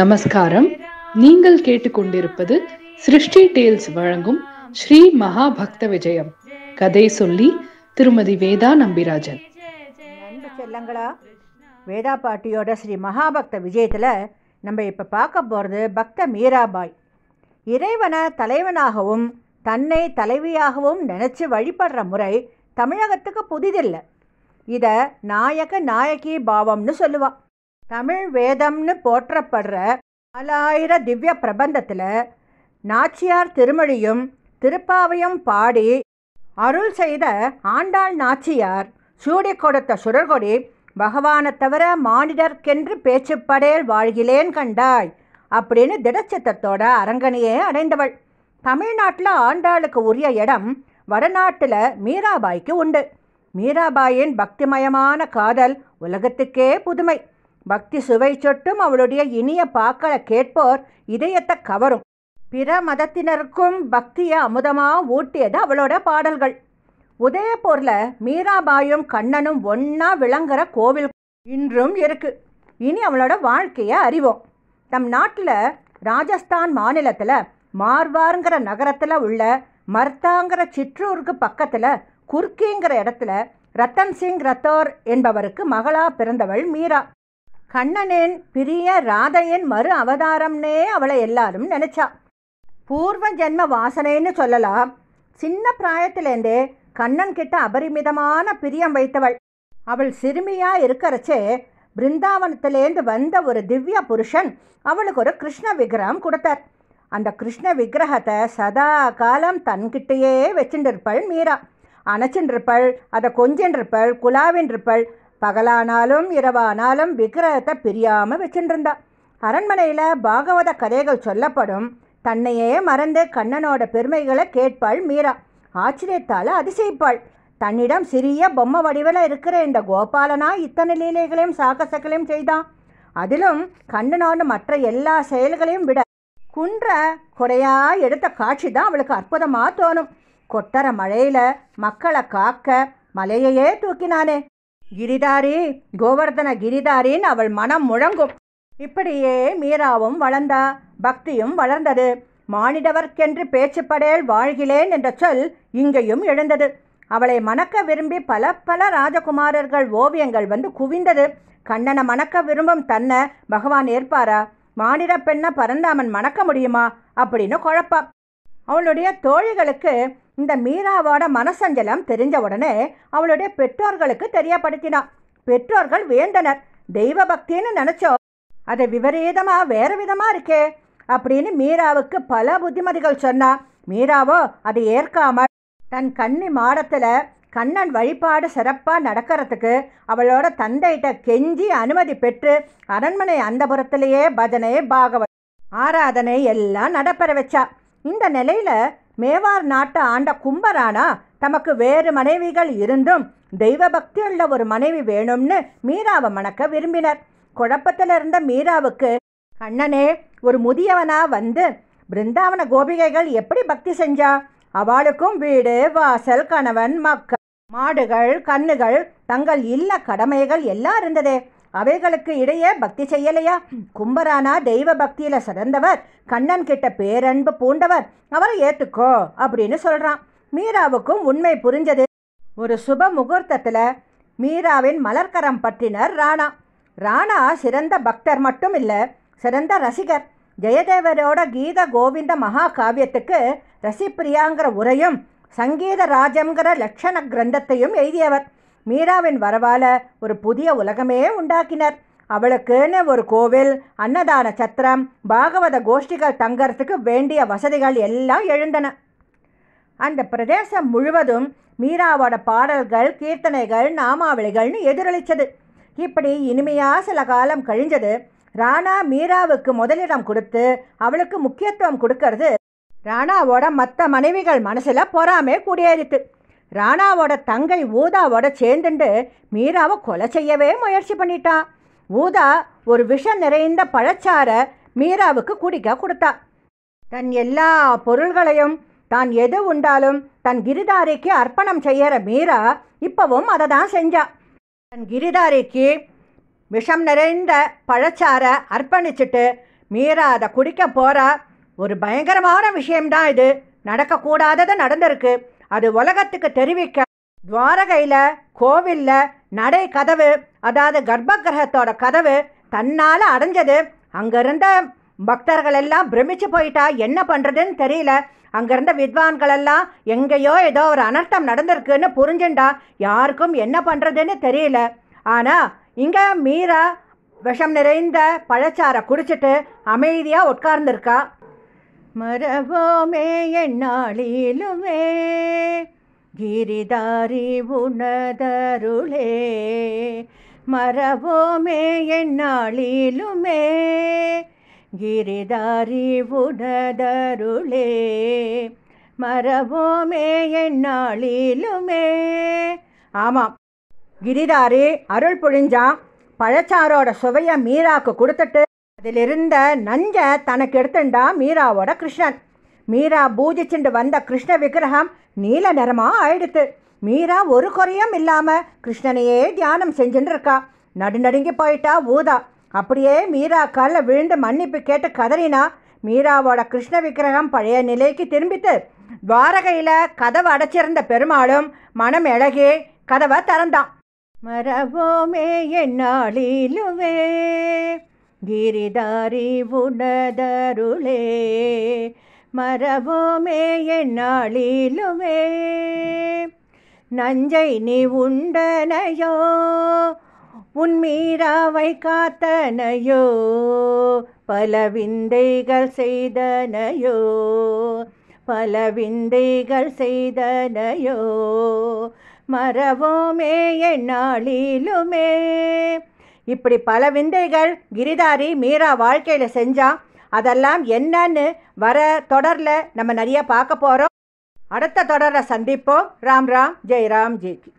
நமஸ்காரம் நீங்கள் கேட்டுக்கொண்டிருப்பது சிருஷ்டி டேல்ஸ் வழங்கும் ஸ்ரீ மகா பக்த விஜயம் கதை சொல்லி திருமதி வேதா நம்பிராஜன் செல்லங்களா வேதா பாட்டியோட ஸ்ரீ மகாபக்த விஜயத்தில் நம்ம இப்போ பார்க்க போகிறது பக்த மீராபாய் இறைவனை தலைவனாகவும் தன்னை தலைவியாகவும் நினச்சி வழிபடுற முறை தமிழகத்துக்கு புதிதில்லை இதை நாயக நாயகி பாவம்னு சொல்லுவாள் தமிழ் வேதம்னு போற்றப்படுற பலாயிர திவ்ய பிரபந்தத்தில் நாச்சியார் திருமொழியும் திருப்பாவையும் பாடி அருள் செய்த ஆண்டாள் நாச்சியார் சூடி கொடுத்த சுடர்கொடி பகவானை தவிர மானிடர்க்கென்று பேச்சுப்படேல் வாழ்கிலேன் கண்டாய் அப்படின்னு திடச்சித்தத்தோட அரங்கனையே அடைந்தவள் தமிழ்நாட்டில் ஆண்டாளுக்கு உரிய இடம் வடநாட்டில் மீராபாய்க்கு உண்டு மீராபாயின் பக்திமயமான காதல் உலகத்துக்கே புதுமை பக்தி சுவை சொட்டும் அவளுடைய இனிய பாக்களை கேட்போர் இதயத்தை கவரும் பிற மதத்தினருக்கும் பக்தியை அமுதமாக ஊட்டியது அவளோட பாடல்கள் உதயப்பூரில் மீராபாயும் கண்ணனும் ஒன்றா விளங்குற கோவில் இன்றும் இருக்குது இனி அவளோட வாழ்க்கையை அறிவோம் நம் நாட்டில் ராஜஸ்தான் மாநிலத்தில் மார்வாருங்கிற நகரத்தில் உள்ள மர்த்தாங்கிற சிற்றூருக்கு பக்கத்தில் குர்க்கிங்கிற இடத்துல ரத்தன் சிங் ரத்தோர் என்பவருக்கு மகளாக பிறந்தவள் மீரா கண்ணனேன் பிரிய ராதையின் மறு அவதாரம்னே அவளை எல்லாரும் நினச்சா பூர்வ ஜென்ம வாசனைன்னு சொல்லலாம் சின்ன பிராயத்திலேருந்தே கண்ணன் கிட்ட அபரிமிதமான பிரியம் வைத்தவள் அவள் சிறுமியாக இருக்கிறச்சே பிருந்தாவனத்திலேருந்து வந்த ஒரு திவ்ய புருஷன் அவளுக்கு ஒரு கிருஷ்ண விக்கிரகம் கொடுத்தார் அந்த கிருஷ்ண விக்கிரகத்தை சதா காலம் தன்கிட்டேயே வச்சுட்டு இருப்பள் மீரா அணைச்சின்றிருப்பள் அதை கொஞ்சின்றிருப்பள் குழாவின்றிருப்பள் பகலானாலும் இரவானாலும் விக்கிரகத்தை பிரியாமல் வச்சுட்டுருந்தா அரண்மனையில் பாகவத கதைகள் சொல்லப்படும் தன்னையே மறந்து கண்ணனோட பெருமைகளை கேட்பாள் மீரா ஆச்சரியத்தால் அதிசயிப்பாள் தன்னிடம் சிறிய பொம்மை வடிவில் இருக்கிற இந்த கோபாலனா இத்தனை லீலைகளையும் சாகசங்களையும் செய்தான் அதிலும் கண்ணனோட மற்ற எல்லா செயல்களையும் விட குன்ற குறையா எடுத்த காட்சி தான் அவளுக்கு அற்புதமாக தோணும் கொட்டர மழையில் மக்களை காக்க மலையையே தூக்கினானே கிரிதாரி கோவர்தன கிரிதாரின் அவள் மனம் முழங்கும் இப்படியே மீராவும் வளர்ந்தா பக்தியும் வளர்ந்தது மானிடவர்க்கென்று பேச்சுப்படேல் வாழ்கிறேன் என்ற சொல் இங்கேயும் எழுந்தது அவளை மணக்க விரும்பி பல பல ராஜகுமாரர்கள் ஓவியங்கள் வந்து குவிந்தது கண்ணனை மணக்க விரும்பும் தன்னை பகவான் ஏற்பாரா மானிட பெண்ணை பரந்தாமன் மணக்க முடியுமா அப்படின்னு குழப்பம் அவளுடைய தோழிகளுக்கு இந்த மீராவோட மனசஞ்சலம் தெரிஞ்ச உடனே அவளுடைய பெற்றோர்களுக்கு தெரியப்படுத்தினான் பெற்றோர்கள் வேண்டனர் தெய்வ பக்தின்னு நினச்சோம் அதை விபரீதமாக வேறு விதமாக இருக்கே அப்படின்னு மீராவுக்கு பல புத்திமதிகள் சொன்னா மீராவோ அதை ஏற்காமல் தன் கன்னி மாடத்தில் கண்ணன் வழிபாடு சிறப்பாக நடக்கிறதுக்கு அவளோட தந்தைகிட்ட கெஞ்சி அனுமதி பெற்று அரண்மனை அந்தபுரத்திலேயே பஜனை பாகவத் ஆராதனை எல்லாம் நடப்பெற வச்சா இந்த நிலையில் மேவார் நாட்டை ஆண்ட கும்பரானா தமக்கு வேறு மனைவிகள் இருந்தும் தெய்வ பக்தி உள்ள ஒரு மனைவி வேணும்னு மீராவை மணக்க விரும்பினர் குழப்பத்தில் இருந்த மீராவுக்கு கண்ணனே ஒரு முதியவனா வந்து பிருந்தாவன கோபிகைகள் எப்படி பக்தி செஞ்சா அவளுக்கும் வீடு வாசல் கணவன் மக்கள் மாடுகள் கண்ணுகள் தங்கள் இல்ல கடமைகள் எல்லாம் இருந்ததே அவைகளுக்கு இடையே பக்தி செய்யலையா கும்பரானா தெய்வ பக்தியில் சிறந்தவர் கண்ணன் கிட்ட பேரன்பு பூண்டவர் அவரை ஏற்றுக்கோ அப்படின்னு சொல்கிறான் மீராவுக்கும் உண்மை புரிஞ்சது ஒரு சுப முகூர்த்தத்தில் மீராவின் மலர்கரம் பற்றினர் ராணா ராணா சிறந்த பக்தர் மட்டும் இல்லை சிறந்த ரசிகர் ஜெயதேவரோட கீத கோவிந்த மகா காவியத்துக்கு ரசிப்பிரியாங்கிற உரையும் சங்கீத ராஜங்கிற லட்சண கிரந்தத்தையும் எழுதியவர் மீராவின் வரவால் ஒரு புதிய உலகமே உண்டாக்கினர் அவளுக்குன்னு ஒரு கோவில் அன்னதான சத்திரம் பாகவத கோஷ்டிகள் தங்கறதுக்கு வேண்டிய வசதிகள் எல்லாம் எழுந்தன அந்த பிரதேசம் முழுவதும் மீராவோட பாடல்கள் கீர்த்தனைகள் நாமாவளிகள்னு எதிரொலித்தது இப்படி இனிமையாக சில காலம் கழிஞ்சது ராணா மீராவுக்கு முதலிடம் கொடுத்து அவளுக்கு முக்கியத்துவம் கொடுக்கறது ராணாவோட மற்ற மனைவிகள் மனசில் பொறாமே குடியேறித்து ராணாவோட தங்கை ஊதாவோட சேர்ந்துண்டு மீராவை கொலை செய்யவே முயற்சி பண்ணிட்டான் ஊதா ஒரு விஷம் நிறைந்த பழச்சாரை மீராவுக்கு குடிக்க கொடுத்தா தன் எல்லா பொருள்களையும் தான் எது உண்டாலும் தன் கிரிதாரிக்கு அர்ப்பணம் செய்கிற மீரா இப்போவும் அதை தான் செஞ்சா தன் கிரிதாரிக்கு விஷம் நிறைந்த பழச்சாரை அர்ப்பணிச்சுட்டு மீரா அதை குடிக்க போகிறா ஒரு பயங்கரமான விஷயம்தான் இது நடக்கக்கூடாதது நடந்திருக்கு அது உலகத்துக்கு தெரிவிக்க துவாரகையில் கோவிலில் நடை கதவு அதாவது கர்ப்ப கிரகத்தோட கதவு தன்னால் அடைஞ்சது இருந்த பக்தர்கள் எல்லாம் பிரமிச்சு போயிட்டா என்ன பண்ணுறதுன்னு தெரியல அங்கேருந்த எல்லாம் எங்கேயோ ஏதோ ஒரு அனர்த்தம் நடந்திருக்குன்னு புரிஞ்சுண்டா யாருக்கும் என்ன பண்ணுறதுன்னு தெரியல ஆனால் இங்கே மீரா விஷம் நிறைந்த பழச்சாரை குடிச்சிட்டு அமைதியாக உட்கார்ந்துருக்கா மரபோமே என்னாளிலுமே கிரிதாரி உனதருளே மரபோமே என்னாளிலுமே கிரிதாரி உனதருளே மரபோமே என்னாளிலுமே ஆமாம் கிரிதாரி அருள் புழிஞ்சா பழச்சாரோட சுவையை மீராக்கு கொடுத்துட்டு அதிலிருந்த நஞ்சை தனக்கு எடுத்துண்டா மீராவோட கிருஷ்ணன் மீரா பூஜிச்சுண்டு வந்த கிருஷ்ண விக்கிரகம் நீல நிறமாக ஆயிடுத்து மீரா ஒரு குறையும் இல்லாமல் கிருஷ்ணனையே தியானம் செஞ்சுட்டு இருக்கா நடுநடுங்கி போயிட்டா ஊதா அப்படியே மீரா காலில் விழுந்து மன்னிப்பு கேட்டு கதறினா மீராவோட கிருஷ்ண விக்கிரகம் பழைய நிலைக்கு திரும்பிட்டு துவாரகையில் கதவை அடைச்சிருந்த பெருமாளும் மனம் இழகி கதவை திறந்தான் மரபோமே என்னாளிலுவே கிரிதாரி உனதருளே மரபுமே என்னாளிலுமே நஞ்சை நீ உண்டனையோ உன்மீராவை காத்தனையோ பல விந்தைகள் செய்தனையோ பல விந்தைகள் செய்தனையோ மரபுமே என்னாளிலுமே இப்படி பல விந்தைகள் கிரிதாரி மீரா வாழ்க்கையில் செஞ்சால் அதெல்லாம் என்னன்னு வர தொடரில் நம்ம நிறைய பார்க்க போகிறோம் அடுத்த தொடரை சந்திப்போம் ராம் ராம் ஜெய் ராம் ஜெய்கி